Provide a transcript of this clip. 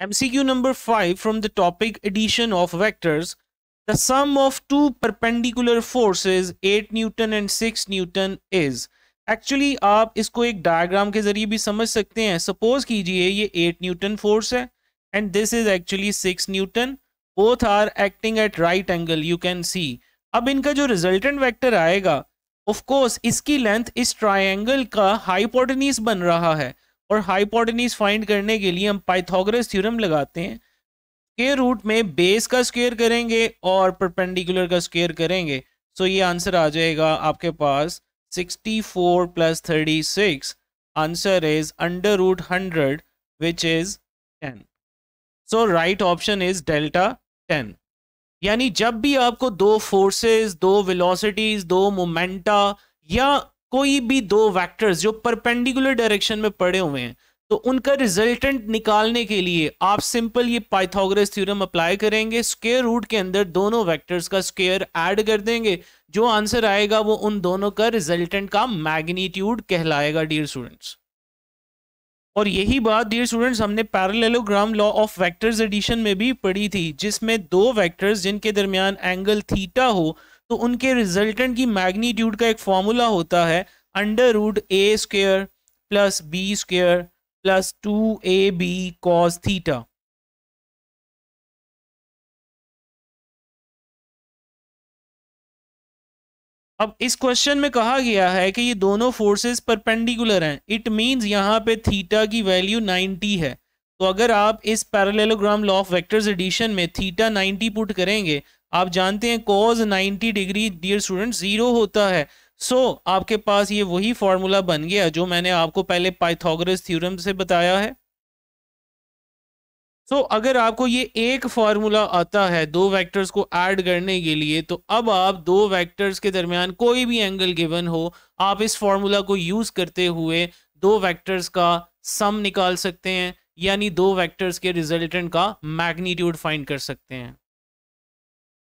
MCQ number 5 from the topic addition of vectors. The sum of two perpendicular forces 8 newton and 6 newton is. Actually, आप इसको एक diagram के जरिए भी समझ सकते हैं. Suppose कीजिए ये 8 newton force है and this is actually 6 newton. Both are acting at right angle. You can see. अब इनका जो resultant vector आएगा, of course इसकी length इस triangle का hypotenuse बन रहा है. और हाइपोटनीस फाइंड करने के लिए हम पाइथागोरस थ्योरम लगाते हैं के रूट में बेस का स्केयर करेंगे और परपेंडिकुलर का स्केयर करेंगे सो ये आंसर आ जाएगा आपके पास 64 plus six answer is under root hundred which is 10 so right option is delta 10 यानी जब भी आपको दो फोर्सेस दो वेलोसिटीज दो मोमेंटा या कोई भी दो वेक्टर्स जो परपेंडिकुलर डायरेक्शन में पड़े हुए हैं तो उनका रिजल्टेंट निकालने के लिए आप सिंपल ये पाइथागोरस थ्योरम अप्लाई करेंगे स्केयर रूट के अंदर दोनों वेक्टर्स का स्केयर ऐड कर देंगे जो आंसर आएगा वो उन दोनों का रिजल्टेंट का मैग्नीट्यूड कहलाएगा डियर स्टूडेंट्स और यही बात डियर स्टूडेंट्स हमने parallelogram law of vectors addition में भी पढ़ी थी जिसमें दो वेक्टर्स जिनके दरमियान एंगल थीटा हो तो उनके रिजल्टेंट की मैग्नीट्यूड का एक फॉर्मूला होता है under root a square plus b square plus two a b cos theta अब इस क्वेश्चन में कहा गया है कि ये दोनों फोर्सेस परपेंडिकुलर हैं इट मींस यहाँ पे थीटा की वैल्यू 90 है तो अगर आप इस parallelogram law of vectors addition में थीटा 90 पुट करेंगे आप जानते हैं cos 90 degree dear student zero होता है सो so, आपके पास ये वही फार्मूला बन गया जो मैंने आपको पहले पाइथोग्रस थ्योरम से बताया है सो so, अगर आपको ये एक फार्मूला आता है दो वेक्टर्स को ऐड करने के लिए तो अब आप दो वेक्टर्स के दरमियान कोई भी एंगल गिवन हो आप इस फार्मूला को यूज़ करते हुए दो वेक्टर्स का सम निकाल सकते हैं यानी दो वेक्टर्स के रिजल्टेंट का मैग्नीट्यूड फाइंड कर सकते हैं